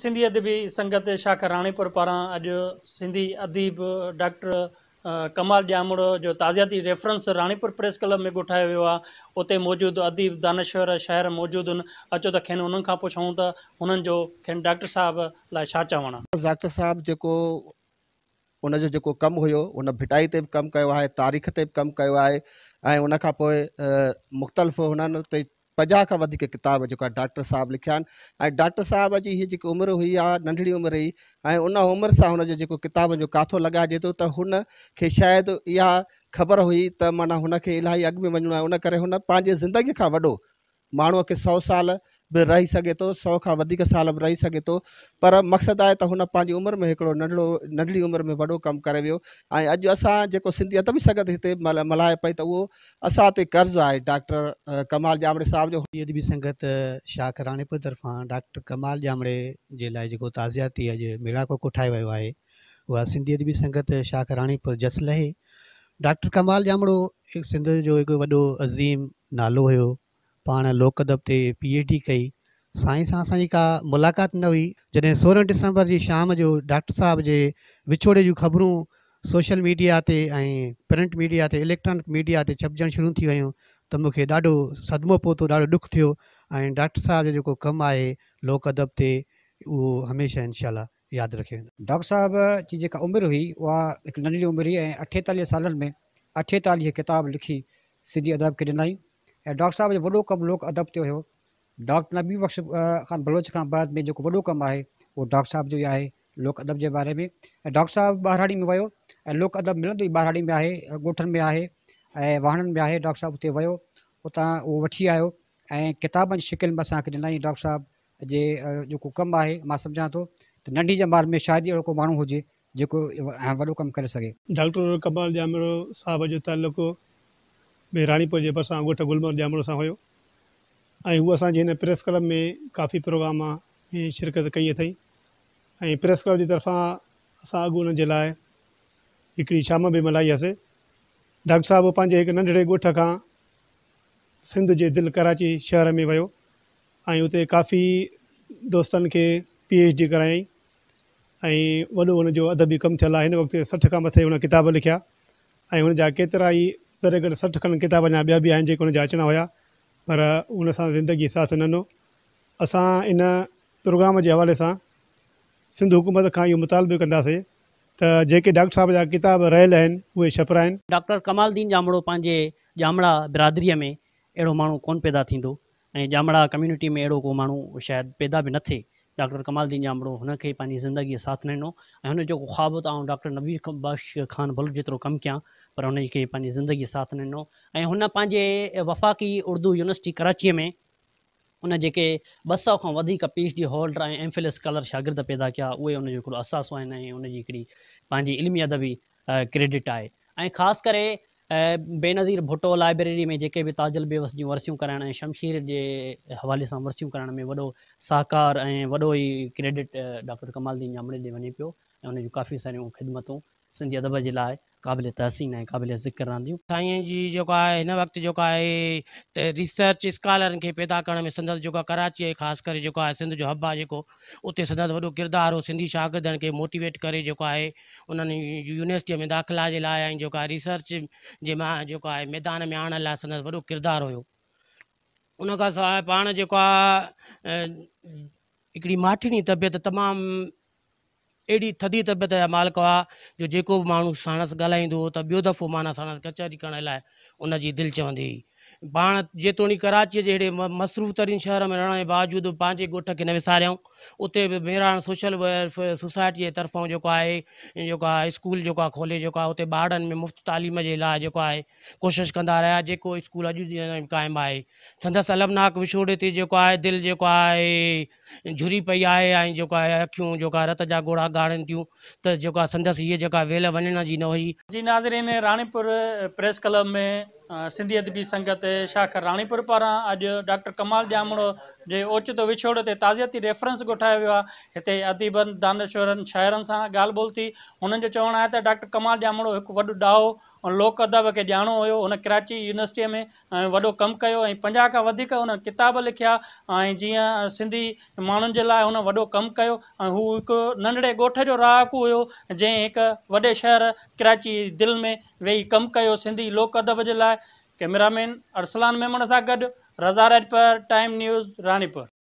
सिंधी अदबी संगत शाखा राणीपुर पारां अॼु सिंधी अदीब डॉक्टर कमाल जामड़ो जो ताज़ियाती रेफरेंस राणीपुर प्रेस क्लब में घुठायो वियो आहे उते मौजूदु अदीब दानश्वर शहर मौजूदु आहिनि अचो त खेनि हुननि खां पुछूं त हुननि जो खेनि डॉक्टर साहिबु लाइ छा चवणु आहे डाक्टर जेको हुन जो जेको कमु हुयो उन भिटाई ते बि कमु कयो आहे तारीख़ ते बि कमु कयो आहे ऐं उनखां पोइ मुख़्तलिफ़ु हुननि उते पजा का किताब जो डॉक्टर साहब लिखा आहिनि डॉक्टर साहब जी उम्र हुई आहे नंढड़ी उम्र हुई उन उम्र से हुनजो किताब जो काथो लॻाए तो उन शायद हुन ख़बर हुई तो माना उन इलाही अग में वञिणो है उन करे हुन पंहिंजे ज़िंदगीअ खां वॾो सौ साल बि रही सघे थो सौ खां वधीक साल बि रही सघे थो पर मक़सदु आहे त हुन पंहिंजी उमिरि में हिकिड़ो नंढिड़ो नंढड़ी उमिरि में वॾो कमु करे वियो ऐं अॼु असां जेको सिंधी अदबी संगत हिते मल मल्हाए पई त उहो असां ते कर्ज़ु आहे डॉक्टर कमाल जामड़े साहब जो सिंधी अदबी संगत शाख राणीपुर तरफ़ां डॉक्टर कमाल जामड़े जे लाइ जेको ताज़याती अॼु मेड़ाको कोठाए वियो आहे उहा सिंधी अदबी संगत शाख राणीपुर जसलहे डॉक्टर कमाल जामड़ो सिंध जो हिकु वॾो अज़ीम नालो हुयो पाण लोकदब ते पी एच डी कई साईं सां असांजी का मुलाक़ात न हुई जॾहिं सोरहं डिसंबर जी शाम जो डॉक्टर साहिब जे विछोड़े जूं ख़बरूं सोशल मीडिया ते ऐं प्रिंट मीडिया ते इलेक्ट्रॉनिक मीडिया ते छपजणु शुरू थी वियूं त मूंखे ॾाढो सदमो पहुतो ॾाढो ॾुखु थियो ऐं डॉक्टर साहिब जो जेको कमु आहे लोक अदब ते उहो हमेशह इनशा यादि रखे डॉक्टर साहिब जी जेका उमिरि हुई उहा हिकु नंढड़ी उमिरि हुई ऐं अठेतालीह सालनि में अठेतालीह किताब लिखी सिंधी अदब खे ॾिनई ऐं डॉक्टर साहिबु जो वॾो कमु लोक अदब ते हुयो डॉक्टर नबी बख़्श खां बलोच खां बाद में जेको वॾो कमु आहे उहो डॉक्टर साहिब जो ई आहे लोक अदब जे बारे में ऐं डॉक्टर साहिबु ॿारड़ी में वियो ऐं लोक अदब मिलंदो ई बहाड़ी में आहे ॻोठनि में आहे ऐं वहणनि में आहे डॉक्टर साहिबु हुते वियो हुतां उहो वठी आयो ऐं किताबनि जी शिकिल में असांखे ॾिना डॉक्टर साहिबु जेको कमु आहे मां सम्झा थो त नंढी जमान में शादी अहिड़ो को माण्हू हुजे जेको वॾो कमु करे सघे डॉक्टर कमाल जामरो जो भई राणीपुर जे भरिसां गुलमर जाम सां हुयो ऐं हूअ असांजे हिन प्रेस क्लब में काफ़ी प्रोग्राम ऐं शिरकत कई अथई ऐं प्रेस क्लब जी तरफ़ां असां अॻु हुन जे लाइ शाम बि मल्हाई डॉक्टर साहिबु पंहिंजे हिकु नंढिड़े ॻोठ खां सिंध जे दिलि कराची शहर में वियो ऐं हुते काफ़ी दोस्तनि खे पी एच डी कराई ऐं वॾो हुनजो अध कमु थियलु आहे हिन वक़्तु सठि खां मथे हुन किताब लिखिया ऐं हुन केतिरा ई सरे घटि सठि खनि किताब अञा ॿिया बि आहिनि जेके हुनजा अचणा हुया पर उन सां ज़िंदगी साथ न ॾिनो असां इन प्रोग्राम जे हवाले सां सिंध हुकूमत खां इहो मुतालबो कंदासीं त जेके डॉक्टर साहिब जा किताब रहियल आहिनि उहे छपरा आहिनि डॉक्टर कमाल दीन ॼामड़ो पंहिंजे जामड़ा बिरादरीअ में अहिड़ो माण्हू कोन पैदा थींदो ऐं जामड़ा कम्यूनिटी में अहिड़ो को माण्हू शायदि पैदा बि न थिए डॉक्टर कमाल दीन जामड़ो हुनखे पंहिंजी ज़िंदगीअ साथ ॾिनो ऐं हुनजो ख़्वाबु त डॉक्टर नबीर बख्श ख़ान भलो जेतिरो कमु कयां पर उनके पंहिंजी ज़िंदगीअ साथ ॾिनो ऐं हुन वफ़ाक़ी उर्दू यूनिवर्सिटी कराची में उन जेके ॿ सौ P H D holder M phil scholar शागिर्द पैदा किया उहे हुनजो असासो आहिनि ऐं अदबी क्रेडिट आहे खास कर ऐं बेनज़ीर भुटो लाइब्रेरी में जेके बि ताजल बेवस जूं वरसियूं कराइण ऐं शमशीर जे हवाले सां वरसियूं करण में वॾो साकार ऐं वॾो ई क्रेडिट डॉक्टर कमालदीन दीन जामड़े ॾे वञे पियो ऐं उन जूं काफ़ी सारियूं ख़िदमतूं सिंधी अदब जे लाइ क़ाबिल तहसीन है क़ाबिल ज़िक्र रांदियूं साईं जी जेका आहे हिन वक़्तु जेका आहे रिसर्च स्कॉलर के पैदा करण में संदसि जेका कराची ख़ासि करे जेको सिंध जो हब आहे जेको उते संदसि वॾो किरदारु हो सिंधी शागिर्दनि के मोटिवेट कर जेको में दाख़िला जे लाइ ऐं रिसर्च जे मां जेको मैदान में आने लाइ संदसि वो किरदार हो उन खां सवाइ पाण माठिणी तबियत तमाम अड़ी थदी तबियत जा मालिक आहे जो जेको मू माण्हू साणसि ॻाल्हाईंदो त दफ़ो माना साणसि कचहरी करण लाइ उनजी दिलि चवंदी पाण जेतोणी कराचीअ जहिड़े मसरूफ़ तरीन शहर में रहने जे बावजूदि पंहिंजे ॻोठ खे न विसारियऊं उते सोशल वेलफेयर सोसाइटी के तरफों जेको आहे जेको स्कूल जेको खोले जेको आहे उते में मुफ़्त तालीम जे लाइ जो आहे कोशिशि कंदा रहिया जेको स्कूल अॼु ताईं क़ाइमु आहे अलमनाक विछोड़े ते जेको आहे दिलि जेको आहे झुरी पई आहे ऐं जेको आहे रत जा घोड़ा गाड़न थियूं त जेको आहे संदसि हीअ वेल वञण जी न हुई जी नाज़रीन राणीपुर प्रेस क्लब में सिंधी अदबी संगत शाख राणीपुर पारां अॼु डॉक्टर कमाल जामणो जे ओचितो विछोड़े ते ताज़ियती रेफरेंस घुठायो वियो आहे हिते अदीबनि दानेश्वरनि शाइरनि सां ॻाल्हि ॿोल थी हुननि जो चवणु आहे त डॉक्टर कमाल जामणो हिकु वॾो ॾाहु लोक अदब खे ॾियारणो हुयो हुन कराची यूनिवर्सिटीअ में ऐं वॾो कमु कयो ऐं पंजाह खां वधीक हुन किताब लिखिया ऐं जीअं सिंधी माण्हुनि जे लाइ हुन वॾो कमु कयो ऐं हू हिकु नंढड़े ॻोठ जो रहाकू हुयो जंहिं हिकु वॾे शहर कराची दिलि में वेही कमु कयो सिंधी लोक अदब जे लाइ कैमरामैन अरसलान मेमण सां गॾु रज़ारतपर टाइम न्यूज़ रानीपुर